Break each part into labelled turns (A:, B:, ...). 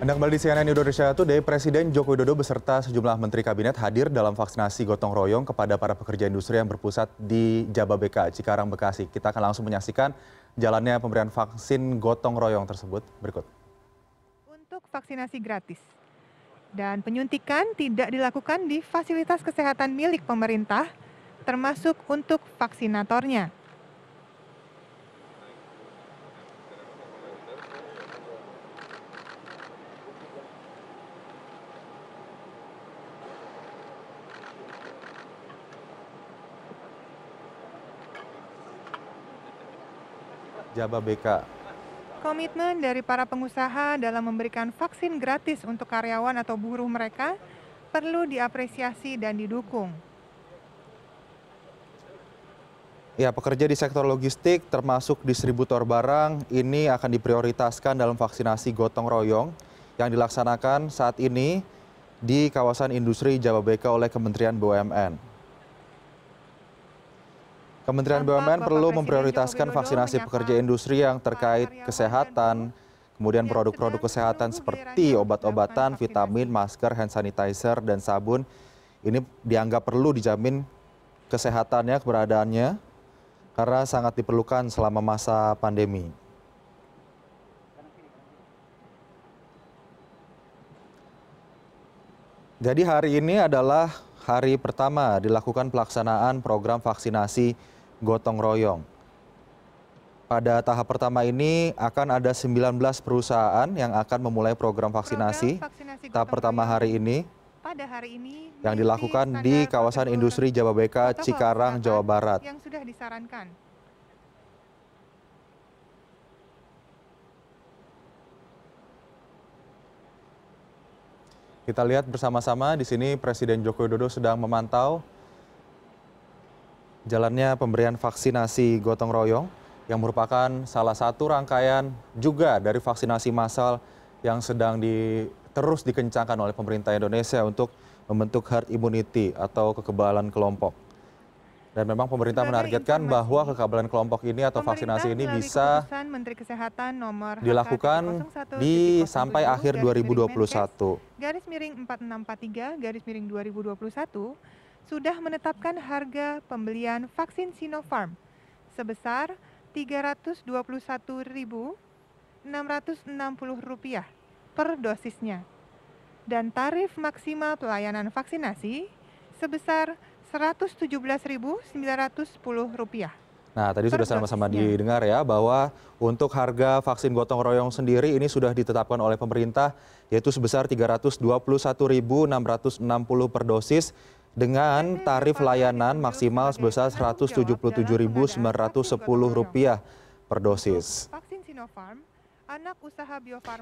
A: Anda kembali di CNN Indonesia Today, Presiden Joko Widodo beserta sejumlah menteri kabinet hadir dalam vaksinasi gotong royong kepada para pekerja industri yang berpusat di Jababeka, Cikarang, Bekasi. Kita akan langsung menyaksikan jalannya pemberian vaksin gotong royong tersebut berikut.
B: Untuk vaksinasi gratis dan penyuntikan tidak dilakukan di fasilitas kesehatan milik pemerintah, termasuk untuk vaksinatornya.
A: Jababeka.
B: Komitmen dari para pengusaha dalam memberikan vaksin gratis untuk karyawan atau buruh mereka perlu diapresiasi dan didukung.
A: Ya, pekerja di sektor logistik termasuk distributor barang ini akan diprioritaskan dalam vaksinasi gotong royong yang dilaksanakan saat ini di kawasan industri Jababeka oleh Kementerian BUMN. Kementerian BUMN perlu memprioritaskan vaksinasi pekerja industri yang terkait kesehatan, kemudian produk-produk kesehatan seperti obat-obatan, vitamin, masker, hand sanitizer, dan sabun. Ini dianggap perlu dijamin kesehatannya, keberadaannya, karena sangat diperlukan selama masa pandemi. Jadi hari ini adalah hari pertama dilakukan pelaksanaan program vaksinasi gotong royong. Pada tahap pertama ini akan ada 19 perusahaan yang akan memulai program vaksinasi, program vaksinasi tahap pertama hari ini pada hari ini yang dilakukan di kawasan industri Jababeka, Cikarang, Jawa Barat.
B: Yang sudah disarankan.
A: Kita lihat bersama-sama di sini Presiden Joko Widodo sedang memantau jalannya pemberian vaksinasi gotong royong yang merupakan salah satu rangkaian juga dari vaksinasi massal yang sedang di, terus dikencangkan oleh pemerintah Indonesia untuk membentuk herd immunity atau kekebalan kelompok. Dan memang pemerintah menargetkan bahwa kekebalan kelompok ini atau vaksinasi ini bisa
B: Menteri Kesehatan nomor dilakukan di sampai akhir 2021. Garis miring 4643 garis miring 2021 sudah menetapkan harga pembelian vaksin Sinopharm sebesar Rp321.660 per dosisnya dan tarif maksimal pelayanan vaksinasi sebesar Rp117.910.
A: Nah, tadi sudah sama-sama didengar ya bahwa untuk harga vaksin gotong royong sendiri ini sudah ditetapkan oleh pemerintah yaitu sebesar 321.660 per dosis dengan tarif layanan maksimal sebesar Rp177.910 per dosis.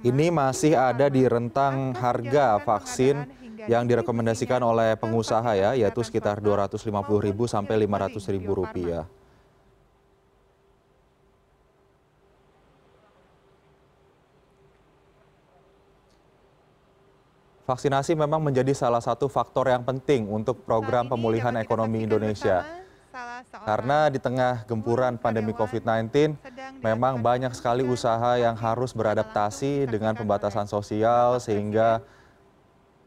A: Ini masih ada di rentang harga vaksin yang direkomendasikan oleh pengusaha ya, yaitu sekitar Rp250.000 sampai Rp500.000. vaksinasi memang menjadi salah satu faktor yang penting untuk program pemulihan ekonomi Indonesia. Karena di tengah gempuran pandemi COVID-19, memang banyak sekali usaha yang harus beradaptasi dengan pembatasan sosial sehingga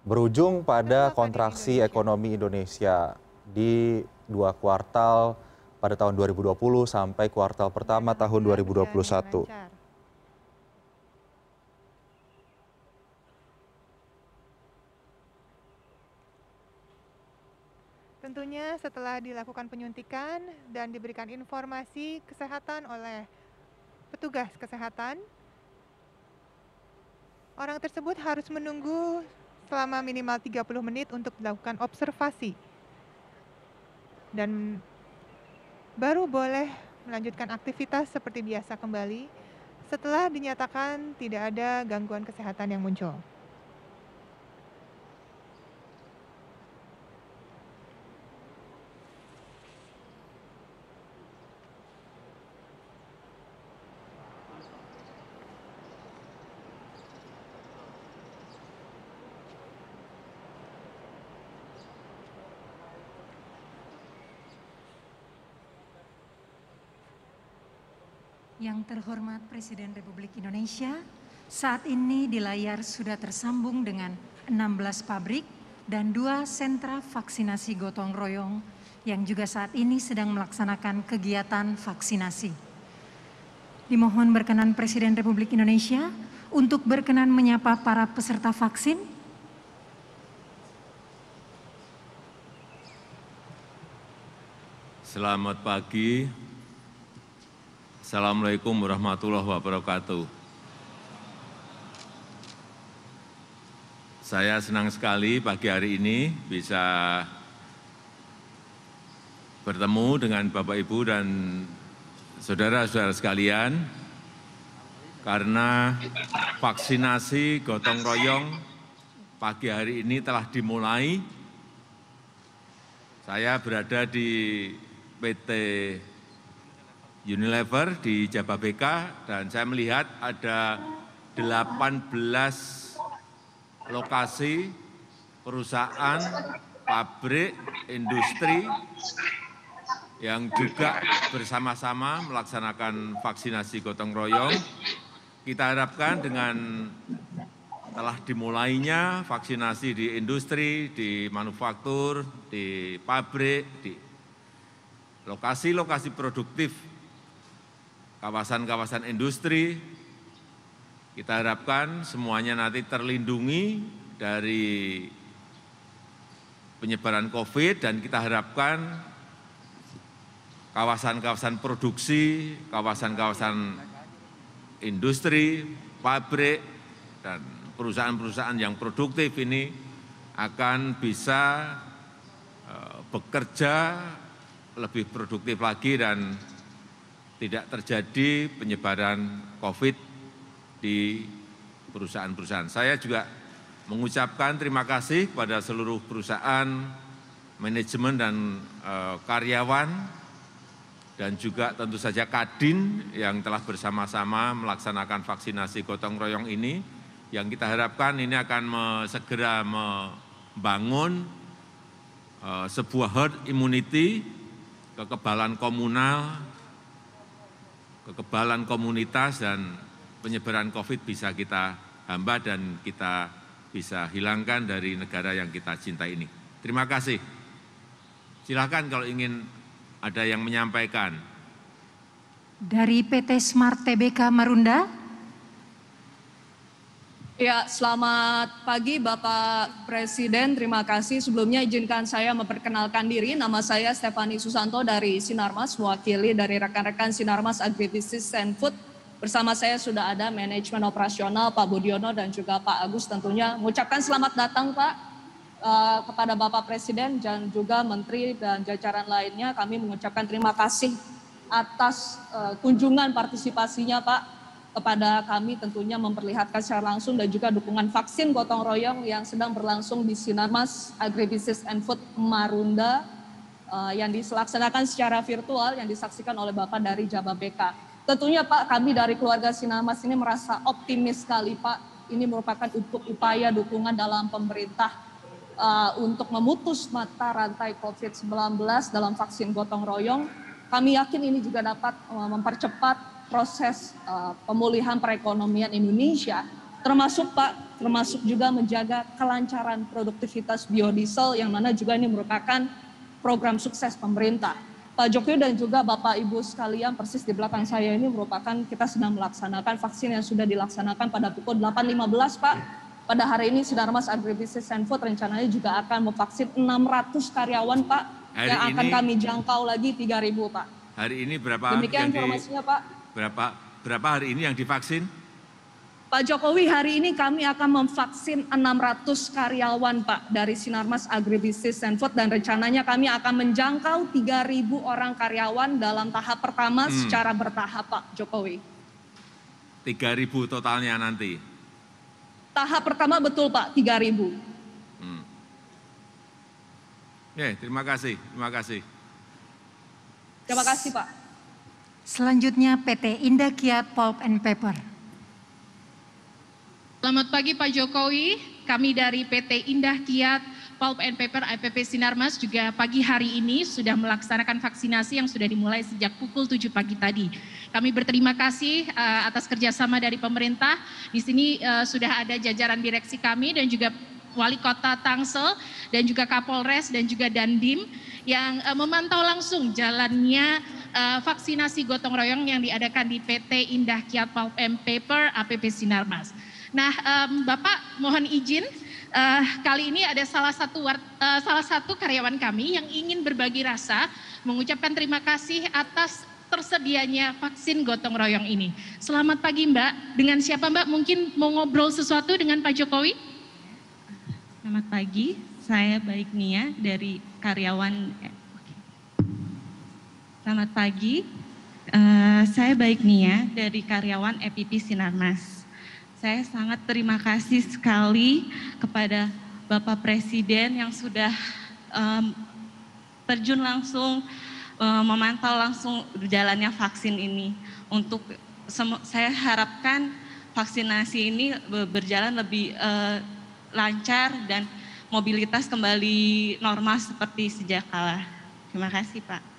A: berujung pada kontraksi ekonomi Indonesia di dua kuartal pada tahun 2020 sampai kuartal pertama iya, tahun 2021. Iya,
B: setelah dilakukan penyuntikan dan diberikan informasi kesehatan oleh petugas kesehatan, orang tersebut harus menunggu selama minimal 30 menit untuk dilakukan observasi dan baru boleh melanjutkan aktivitas seperti biasa kembali setelah dinyatakan tidak ada gangguan kesehatan yang muncul.
C: Yang terhormat Presiden Republik Indonesia, saat ini di layar sudah tersambung dengan 16 pabrik dan dua sentra vaksinasi gotong royong yang juga saat ini sedang melaksanakan kegiatan vaksinasi. Dimohon berkenan Presiden Republik Indonesia untuk berkenan menyapa para peserta vaksin
D: Selamat pagi, Assalamu'alaikum warahmatullahi wabarakatuh. Saya senang sekali pagi hari ini bisa bertemu dengan Bapak Ibu dan saudara-saudara sekalian karena vaksinasi gotong royong pagi hari ini telah dimulai. Saya berada di PT Unilever di Jababeka dan saya melihat ada 18 lokasi perusahaan, pabrik, industri yang juga bersama-sama melaksanakan vaksinasi gotong royong. Kita harapkan dengan telah dimulainya vaksinasi di industri, di manufaktur, di pabrik, di lokasi-lokasi produktif kawasan-kawasan industri, kita harapkan semuanya nanti terlindungi dari penyebaran COVID dan kita harapkan kawasan-kawasan produksi, kawasan-kawasan industri, pabrik, dan perusahaan-perusahaan yang produktif ini akan bisa eh, bekerja lebih produktif lagi dan tidak terjadi penyebaran COVID di perusahaan-perusahaan. Saya juga mengucapkan terima kasih kepada seluruh perusahaan, manajemen dan e, karyawan, dan juga tentu saja Kadin yang telah bersama-sama melaksanakan vaksinasi gotong royong ini, yang kita harapkan ini akan segera membangun e, sebuah herd immunity, kekebalan komunal, kekebalan komunitas dan penyebaran COVID bisa kita hambat dan kita bisa hilangkan dari negara yang kita cintai ini. Terima kasih. Silahkan kalau ingin ada yang menyampaikan.
C: Dari PT Smart TBK Marunda,
E: Ya, selamat pagi Bapak Presiden. Terima kasih. Sebelumnya izinkan saya memperkenalkan diri. Nama saya Stefani Susanto dari Sinarmas, mewakili dari rekan-rekan Sinarmas Agribisnis and Food. Bersama saya sudah ada manajemen operasional Pak Budiono dan juga Pak Agus tentunya. Mengucapkan selamat datang Pak eh, kepada Bapak Presiden dan juga Menteri dan jajaran lainnya. Kami mengucapkan terima kasih atas eh, kunjungan partisipasinya Pak kepada kami tentunya memperlihatkan secara langsung dan juga dukungan vaksin gotong royong yang sedang berlangsung di Sinarmas Agribusiness and Food Marunda eh, yang dilaksanakan secara virtual yang disaksikan oleh Bapak dari Jababeka. Tentunya Pak, kami dari keluarga Sinarmas ini merasa optimis sekali Pak. Ini merupakan untuk upaya dukungan dalam pemerintah eh, untuk memutus mata rantai COVID-19 dalam vaksin gotong royong. Kami yakin ini juga dapat eh, mempercepat proses uh, pemulihan perekonomian Indonesia, termasuk Pak, termasuk juga menjaga kelancaran produktivitas biodiesel yang mana juga ini merupakan program sukses pemerintah. Pak Jokowi dan juga Bapak Ibu sekalian persis di belakang saya ini merupakan kita sedang melaksanakan vaksin yang sudah dilaksanakan pada pukul 8.15 Pak. Pada hari ini Sinarmas Agribisnis and Food rencananya juga akan memvaksin 600 karyawan Pak hari yang akan kami jangkau lagi 3.000 Pak.
D: Hari ini berapa? Demikian informasinya Pak Berapa berapa hari ini yang divaksin?
E: Pak Jokowi, hari ini kami akan memvaksin 600 karyawan Pak dari Sinarmas Agribisnis Stanford dan rencananya kami akan menjangkau 3.000 orang karyawan dalam tahap pertama hmm. secara bertahap Pak Jokowi.
D: 3.000 totalnya nanti?
E: Tahap pertama betul Pak, 3.000.
D: Hmm. Ya, terima kasih, terima kasih.
C: Terima kasih Pak. Selanjutnya PT Indakia Pulp and Paper.
E: Selamat pagi Pak Jokowi, kami dari PT Indah Kiat Pulp and Paper IPP Sinarmas juga pagi hari ini sudah melaksanakan vaksinasi yang sudah dimulai sejak pukul 7 pagi tadi. Kami berterima kasih uh, atas kerjasama dari pemerintah. Di sini uh, sudah ada jajaran direksi kami dan juga Wali Kota Tangsel dan juga Kapolres dan juga Dandim yang uh, memantau langsung jalannya uh, vaksinasi gotong royong yang diadakan di PT Indah Kiat Pulp and Paper APP Sinarmas. Nah, um, Bapak mohon izin uh, kali ini ada salah satu uh, salah satu karyawan kami yang ingin berbagi rasa mengucapkan terima kasih atas tersedianya vaksin gotong royong ini. Selamat pagi Mbak, dengan siapa Mbak mungkin mau ngobrol sesuatu dengan Pak Jokowi? Selamat pagi, saya Baik Nia dari karyawan Selamat pagi, uh, saya Baik nih ya dari karyawan EPP Sinarmas. Saya sangat terima kasih sekali kepada Bapak Presiden yang sudah um, terjun langsung um, memantau langsung jalannya vaksin ini. Untuk saya harapkan vaksinasi ini berjalan lebih uh, lancar dan mobilitas kembali normal seperti sejak kala. Terima kasih Pak.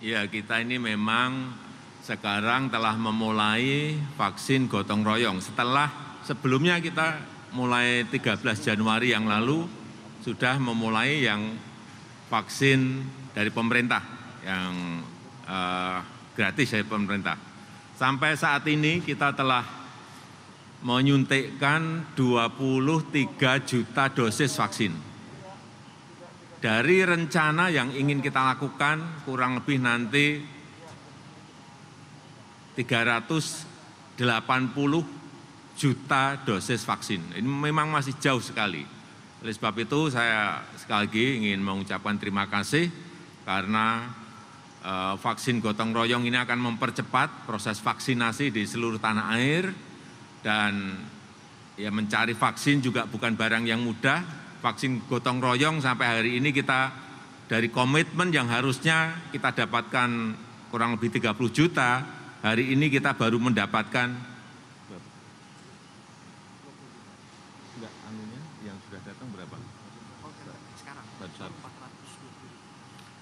D: Ya kita ini memang sekarang telah memulai vaksin gotong royong. Setelah sebelumnya kita mulai 13 Januari yang lalu sudah memulai yang vaksin dari pemerintah yang eh, gratis dari pemerintah. Sampai saat ini kita telah menyuntikkan 23 juta dosis vaksin dari rencana yang ingin kita lakukan kurang lebih nanti 380 juta dosis vaksin. Ini memang masih jauh sekali. Oleh sebab itu saya sekali lagi ingin mengucapkan terima kasih karena eh, vaksin gotong royong ini akan mempercepat proses vaksinasi di seluruh tanah air dan ya mencari vaksin juga bukan barang yang mudah vaksin gotong royong sampai hari ini kita dari komitmen yang harusnya kita dapatkan kurang lebih 30 juta, hari ini kita baru mendapatkan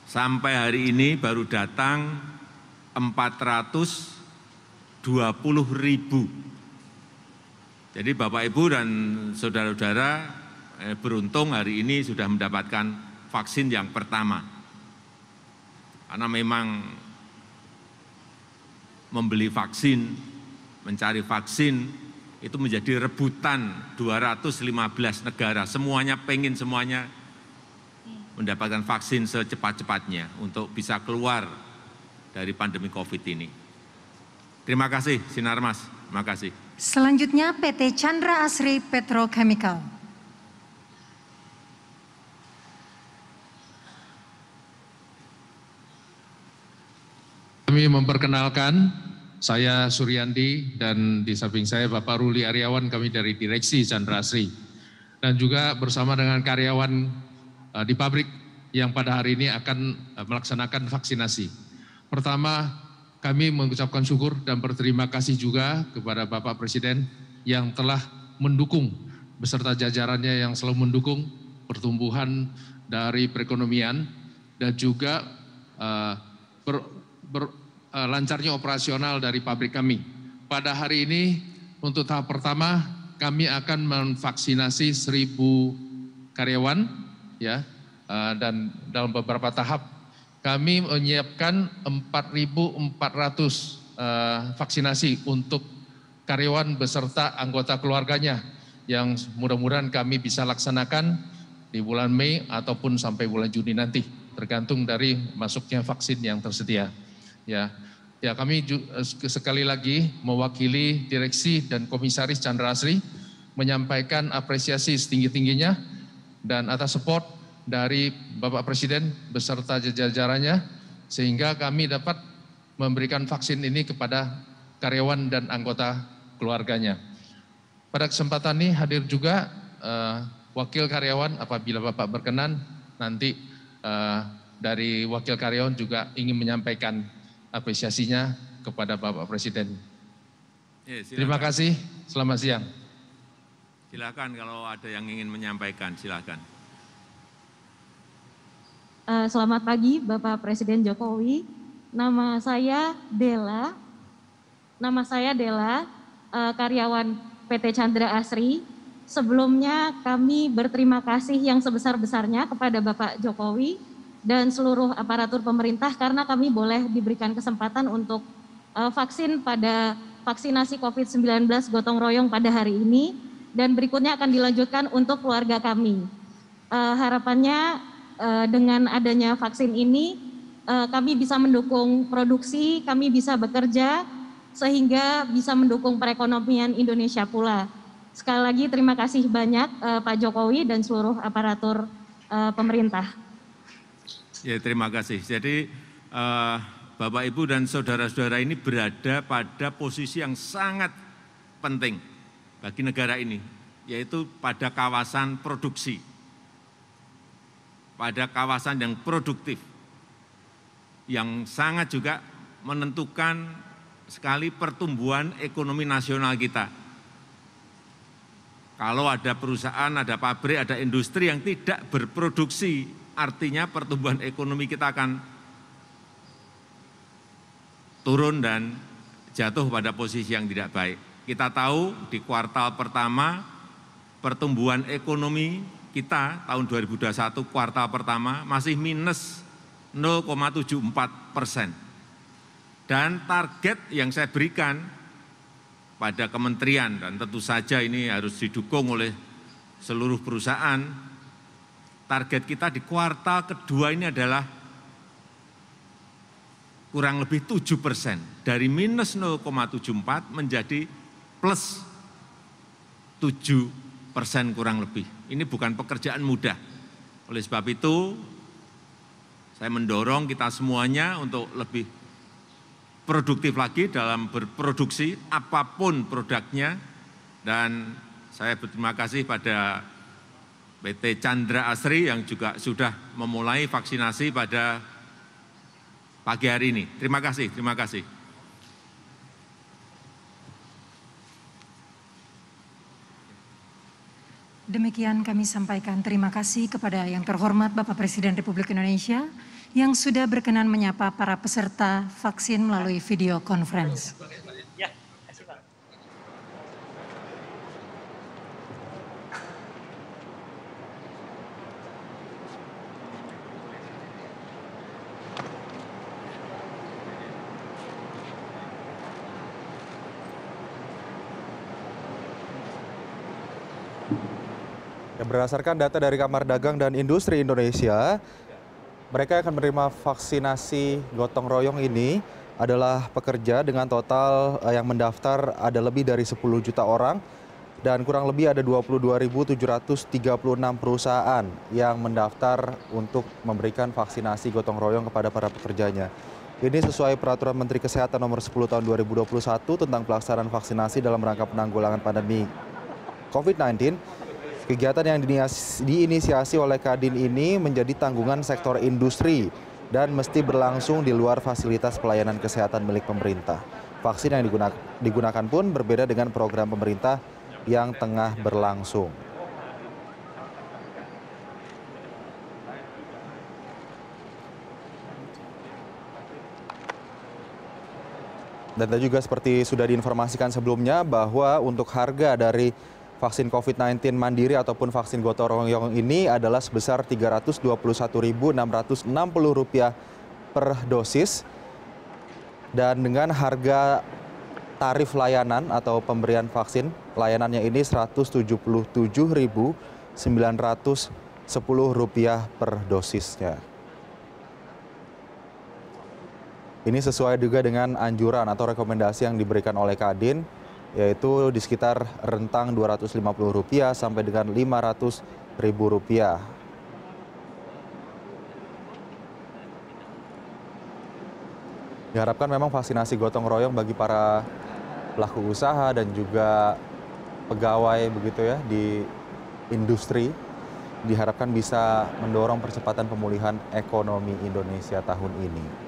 D: Sampai hari ini baru datang 420 ribu. Jadi Bapak Ibu dan Saudara-saudara Eh, beruntung hari ini sudah mendapatkan vaksin yang pertama. Karena memang membeli vaksin, mencari vaksin itu menjadi rebutan 215 negara. Semuanya pengen semuanya mendapatkan vaksin secepat-cepatnya untuk bisa keluar dari pandemi COVID ini. Terima kasih, Sinarmas. Terima kasih.
C: Selanjutnya PT Chandra Asri Petrochemical.
F: memperkenalkan saya Suryandi dan di samping saya Bapak Ruli Aryawan kami dari Direksi Chandra Asri. Dan juga bersama dengan karyawan eh, di pabrik yang pada hari ini akan eh, melaksanakan vaksinasi. Pertama, kami mengucapkan syukur dan berterima kasih juga kepada Bapak Presiden yang telah mendukung beserta jajarannya yang selalu mendukung pertumbuhan dari perekonomian dan juga uh, ber, ber, Eh, lancarnya operasional dari pabrik kami. Pada hari ini untuk tahap pertama kami akan memvaksinasi 1000 karyawan ya eh, dan dalam beberapa tahap kami menyiapkan 4400 eh, vaksinasi untuk karyawan beserta anggota keluarganya yang mudah-mudahan kami bisa laksanakan di bulan Mei ataupun sampai bulan Juni nanti tergantung dari masuknya vaksin yang tersedia. Ya, ya kami eh, sekali lagi mewakili direksi dan komisaris Chandra Asri menyampaikan apresiasi setinggi-tingginya dan atas support dari Bapak Presiden beserta jajarannya sehingga kami dapat memberikan vaksin ini kepada karyawan dan anggota keluarganya. Pada kesempatan ini hadir juga uh, wakil karyawan apabila Bapak berkenan nanti uh, dari wakil karyawan juga ingin menyampaikan apresiasinya kepada Bapak Presiden.
D: Ya, Terima kasih, selamat siang. Silakan kalau ada yang ingin menyampaikan, silakan.
E: Uh, selamat pagi Bapak Presiden Jokowi. Nama saya Dela. Nama saya Dela, uh, karyawan PT Chandra Asri. Sebelumnya kami berterima kasih yang sebesar-besarnya kepada Bapak Jokowi dan seluruh aparatur pemerintah karena kami boleh diberikan kesempatan untuk uh, vaksin pada vaksinasi COVID-19 gotong royong pada hari ini dan berikutnya akan dilanjutkan untuk keluarga kami. Uh, harapannya uh, dengan adanya vaksin ini uh, kami bisa mendukung produksi, kami bisa bekerja sehingga bisa mendukung perekonomian Indonesia pula. Sekali lagi terima kasih banyak uh, Pak Jokowi dan seluruh aparatur uh, pemerintah.
D: Ya, terima kasih. Jadi uh, Bapak Ibu dan saudara-saudara ini berada pada posisi yang sangat penting bagi negara ini, yaitu pada kawasan produksi. Pada kawasan yang produktif yang sangat juga menentukan sekali pertumbuhan ekonomi nasional kita. Kalau ada perusahaan, ada pabrik, ada industri yang tidak berproduksi, artinya pertumbuhan ekonomi kita akan turun dan jatuh pada posisi yang tidak baik. Kita tahu di kuartal pertama pertumbuhan ekonomi kita tahun 2021 kuartal pertama masih minus 0,74 persen. Dan target yang saya berikan pada kementerian, dan tentu saja ini harus didukung oleh seluruh perusahaan, Target kita di kuartal kedua ini adalah kurang lebih 7 persen. Dari minus 0,74 menjadi plus 7 persen kurang lebih. Ini bukan pekerjaan mudah. Oleh sebab itu, saya mendorong kita semuanya untuk lebih produktif lagi dalam berproduksi apapun produknya dan saya berterima kasih pada PT Chandra Asri yang juga sudah memulai vaksinasi pada pagi hari ini. Terima kasih, terima kasih.
C: Demikian kami sampaikan terima kasih kepada yang terhormat Bapak Presiden Republik Indonesia yang sudah berkenan menyapa para peserta vaksin melalui video conference.
A: Ya, berdasarkan data dari Kamar Dagang dan Industri Indonesia, mereka yang akan menerima vaksinasi gotong royong ini adalah pekerja dengan total eh, yang mendaftar ada lebih dari 10 juta orang dan kurang lebih ada 22.736 perusahaan yang mendaftar untuk memberikan vaksinasi gotong royong kepada para pekerjanya. Ini sesuai peraturan Menteri Kesehatan nomor 10 tahun 2021 tentang pelaksanaan vaksinasi dalam rangka penanggulangan pandemi COVID-19 Kegiatan yang diinisiasi oleh Kadin ini menjadi tanggungan sektor industri dan mesti berlangsung di luar fasilitas pelayanan kesehatan milik pemerintah. Vaksin yang digunakan, pun berbeda dengan program pemerintah yang tengah berlangsung. Dan juga seperti sudah diinformasikan sebelumnya bahwa untuk harga dari vaksin COVID-19 mandiri ataupun vaksin gotong royong ini adalah sebesar Rp321.660 per dosis dan dengan harga tarif layanan atau pemberian vaksin layanannya ini Rp177.910 per dosisnya. Ini sesuai juga dengan anjuran atau rekomendasi yang diberikan oleh Kadin yaitu di sekitar rentang Rp250 sampai dengan Rp500.000. Diharapkan memang vaksinasi gotong royong bagi para pelaku usaha dan juga pegawai begitu ya di industri diharapkan bisa mendorong percepatan pemulihan ekonomi Indonesia tahun ini.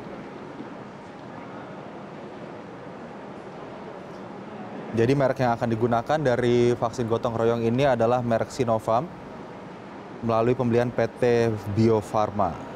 A: Jadi merek yang akan digunakan dari vaksin gotong royong ini adalah merek Sinovac melalui pembelian PT Bio Farma.